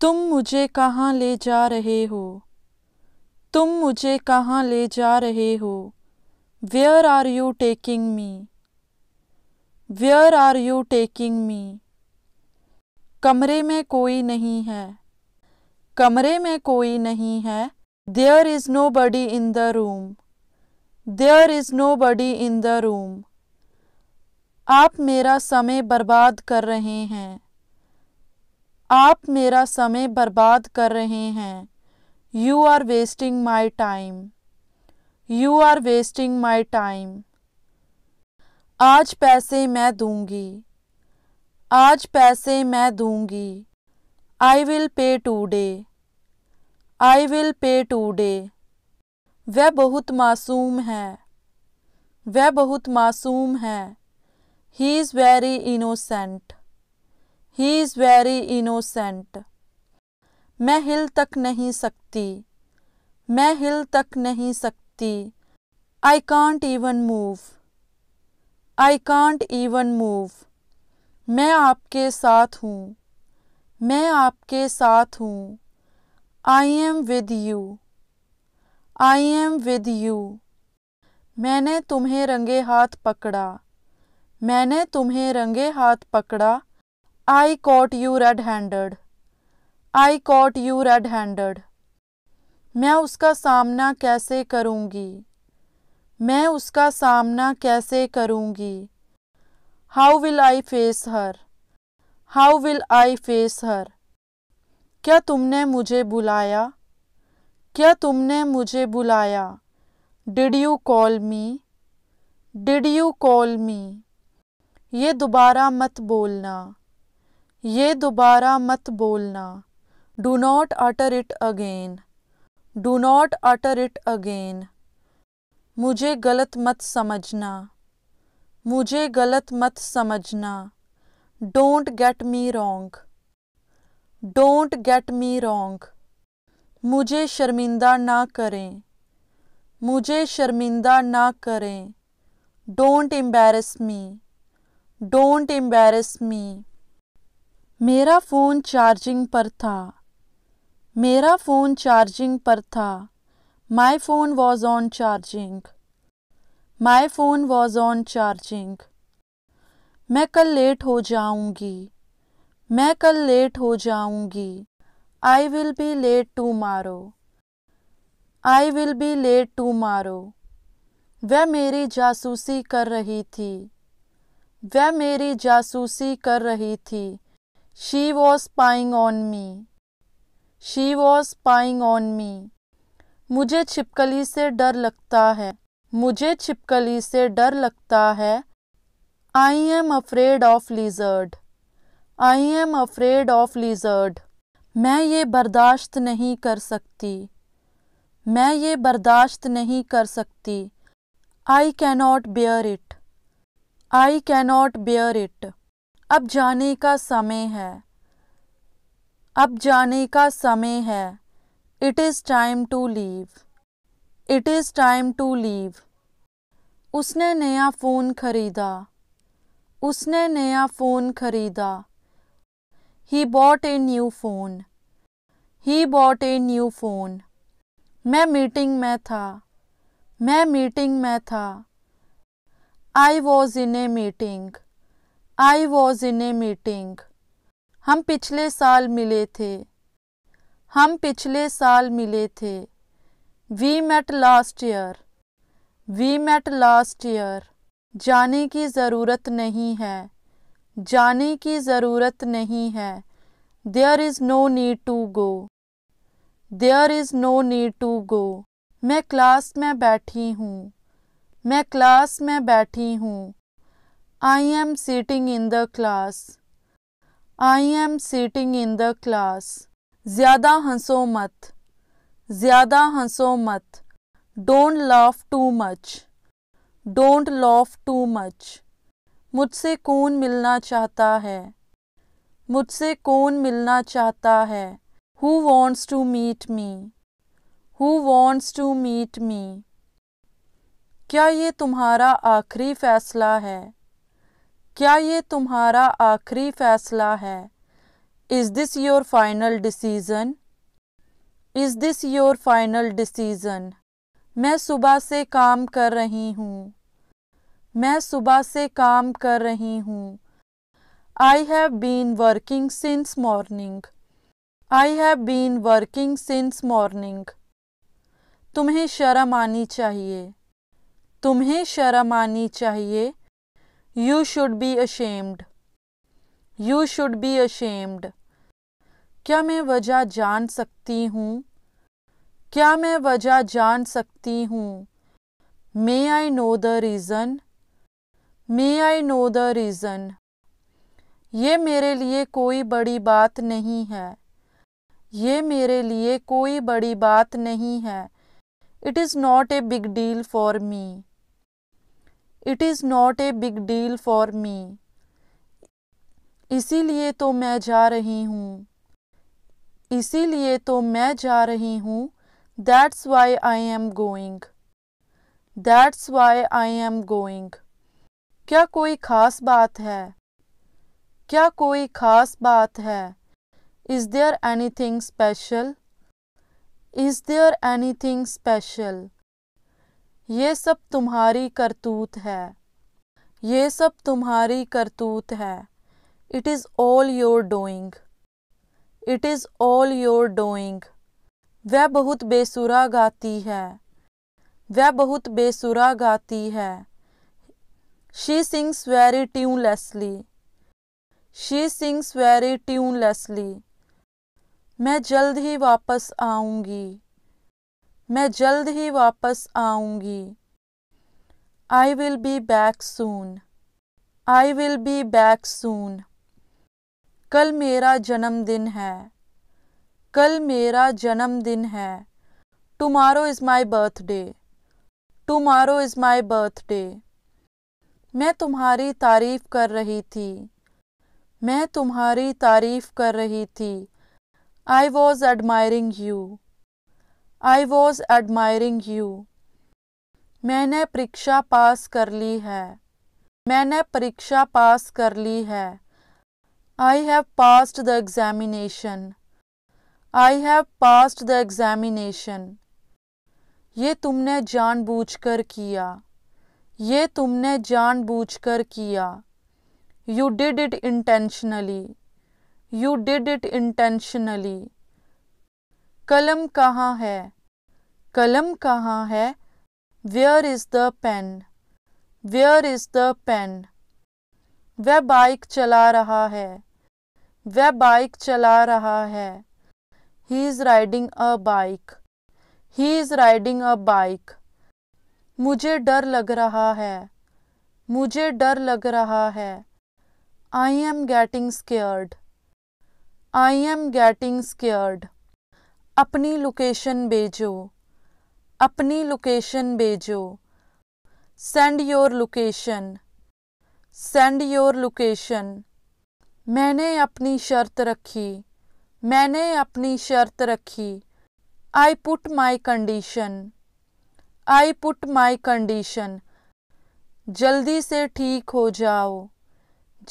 तुम मुझे कहाँ ले जा रहे हो तुम मुझे कहाँ ले जा रहे हो where are you taking me where are you taking me कमरे में कोई नहीं है कमरे में कोई नहीं है there is nobody in the room there is nobody in the room आप मेरा समय बर्बाद कर रहे हैं आप मेरा समय बर्बाद कर रहे हैं you are wasting my time you are wasting my time आज पैसे मैं दूंगी आज पैसे मैं दूंगी I will pay today I will pay today वह बहुत मासूम है वह बहुत मासूम है he is very innocent he is very innocent मैं हिल तक नहीं सकती मैं हिल तक नहीं सकती I can't even move I can't even move मैं आपके साथ हूँ मैं आपके साथ हूँ I am with you I am with you मैंने तुम्हें रंगे हाथ पकड़ा मैंने तुम्हें रंगे हाथ पकड़ा I caught you red-handed. I caught you red-handed. मैं उसका सामना कैसे करूँगी मैं उसका सामना कैसे करूंगी how will I face her how will I face her क्या तुमने मुझे बुलाया क्या तुमने मुझे बुलाया did you call me did you call me ये दोबारा मत बोलना ये दोबारा मत बोलना do not utter it again do not utter it again मुझे गलत मत समझना मुझे गलत मत समझना don't get me wrong don't get me wrong मुझे शर्मिंदा ना करें मुझे शर्मिंदा ना करें don't embarrass me don't embarrass me मेरा फ़ोन चार्जिंग पर था मेरा फ़ोन चार्जिंग पर था my phone was on charging my phone was on charging मैं कल लेट हो जाऊंगी मैं कल लेट हो जाऊंगी I will be late tomorrow I will be late tomorrow वह मेरी जासूसी कर रही थी वह मेरी जासूसी कर रही थी She was spying on me. She was spying on me. मुझे छिपकली से डर लगता है मुझे छिपकली से डर लगता है I am afraid of lizard I am afraid of lizard मैं ये बर्दाश्त नहीं कर सकती मैं ये बर्दाश्त नहीं कर सकती I cannot bear it I cannot bear it अब जाने का समय है अब जाने का समय है it is time to leave it is time to leave उसने नया फ़ोन खरीदा उसने नया फ़ोन खरीदा he bought a new phone he bought a new phone मैं मीटिंग में था मैं मीटिंग में था I was in a meeting I was in a meeting हम पिछले साल मिले थे हम पिछले साल मिले थे we met last year we met last year जाने की ज़रूरत नहीं है जाने की ज़रूरत नहीं है there is no need to go there is no need to go मैं क्लास में बैठी हूँ मैं क्लास में बैठी हूँ I am sitting in the class. I am sitting in the class. ज़्यादा हंसो मत ज़्यादा हंसो मत don't laugh too much don't laugh too much मुझसे कौन मिलना चाहता है मुझसे कौन मिलना चाहता है who wants to meet me who wants to meet me क्या ये तुम्हारा आखिरी फैसला है क्या ये तुम्हारा आखिरी फैसला है is this your final decision is this your final decision मैं सुबह से काम कर रही हूँ मैं सुबह से काम कर रही हूँ I have been working since morning I have been working since morning तुम्हें शर्म आनी चाहिए तुम्हें शर्म आनी चाहिए you should be ashamed you should be ashamed क्या मैं वजह जान सकती हूँ क्या मैं वजह जान सकती हूँ may I know the reason may I know the reason ये मेरे लिए कोई बड़ी बात नहीं है ये मेरे लिए कोई बड़ी बात नहीं है it is not a big deal for me it is not a big deal for me इसीलिए तो मैं जा रही हूँ इसीलिए तो मैं जा रही हूँ that's why I am going that's why I am going क्या कोई ख़ास बात है क्या कोई ख़ास बात है is there anything special is there anything special ये सब तुम्हारी करतूत है ये सब तुम्हारी करतूत है it is all your doing it is all your doing वह बहुत बेसुरा गाती है वह बहुत बेसुरा गाती है she sings very tunelessly she sings very tunelessly मैं जल्द ही वापस आऊँगी मैं जल्द ही वापस आऊंगी I will be back soon I will be back soon कल मेरा जन्मदिन है कल मेरा जन्मदिन है tomorrow is my birthday tomorrow is my birthday मैं तुम्हारी तारीफ़ कर रही थी मैं तुम्हारी तारीफ़ कर रही थी I was admiring you I was admiring you मैंने परीक्षा पास कर ली है मैंने परीक्षा पास कर ली है I have passed the examination I have passed the examination ये तुमने जानबूझकर किया ये तुमने जानबूझकर किया you did it intentionally you did it intentionally कलम कहाँ है कलम कहाँ है where is the pen where is the pen वह बाइक चला रहा है वह बाइक चला रहा है he is riding a bike he is riding a bike मुझे डर लग रहा है मुझे डर लग रहा है I am getting scared I am getting scared अपनी लोकेशन भेजो अपनी लोकेशन भेजो send your location send your location मैंने अपनी शर्त रखी मैंने अपनी शर्त रखी I put my condition I put my condition जल्दी से ठीक हो जाओ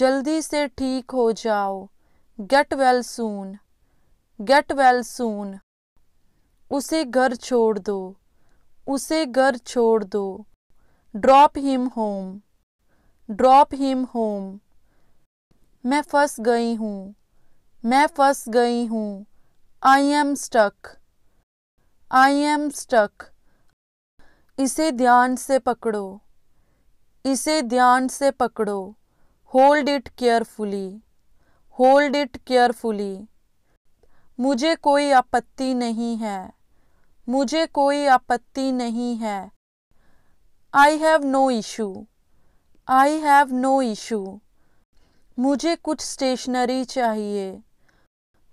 जल्दी से ठीक हो जाओ get well soon get well soon उसे घर छोड़ दो उसे घर छोड़ दो drop him home drop him home मैं फंस गई हूँ मैं फंस गई हूँ I am stuck I am stuck इसे ध्यान से पकड़ो इसे ध्यान से पकड़ो hold it carefully hold it carefully मुझे कोई आपत्ति नहीं है मुझे कोई आपत्ति नहीं है I have no issue I have no issue मुझे कुछ स्टेशनरी चाहिए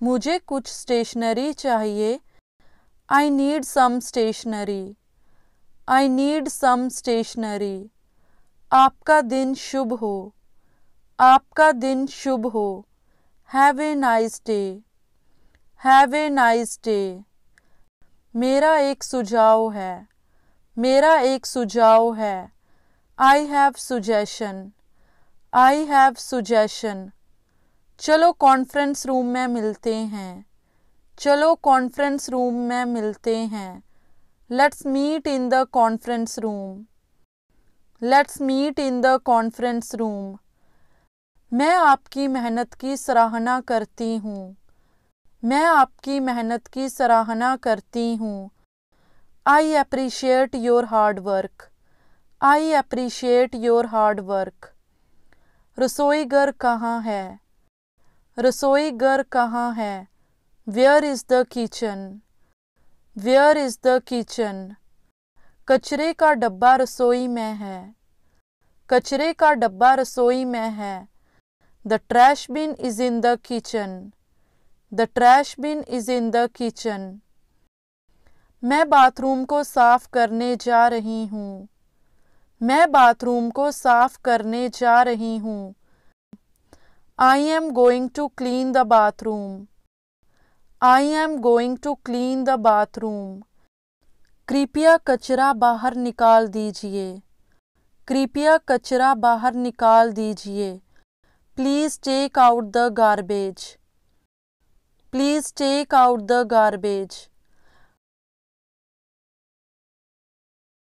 मुझे कुछ स्टेशनरी चाहिए I need some stationery I need some stationery आपका दिन शुभ हो आपका दिन शुभ हो have a nice day have a nice day मेरा एक सुझाव है मेरा एक सुझाव है I have suggestion I have suggestion चलो कॉन्फ्रेंस रूम में मिलते हैं चलो कॉन्फ्रेंस रूम में मिलते हैं let's meet in the conference room let's meet in the conference room मैं आपकी मेहनत की सराहना करती हूँ मैं आपकी मेहनत की सराहना करती हूँ I appreciate your hard work I appreciate your hard work रसोई घर कहाँ है रसोई घर कहाँ है where is the kitchen where is the kitchen कचरे का डब्बा रसोई में है कचरे का डब्बा रसोई में है the trash bin is in the kitchen the trash bin is in the kitchen मैं बाथरूम को साफ करने जा रही हूँ मैं बाथरूम को साफ करने जा रही हूँ I am going to clean the bathroom I am going to clean the bathroom कृपया कचरा बाहर निकाल दीजिए कृपया कचरा बाहर निकाल दीजिए please take out the garbage Please take out the garbage.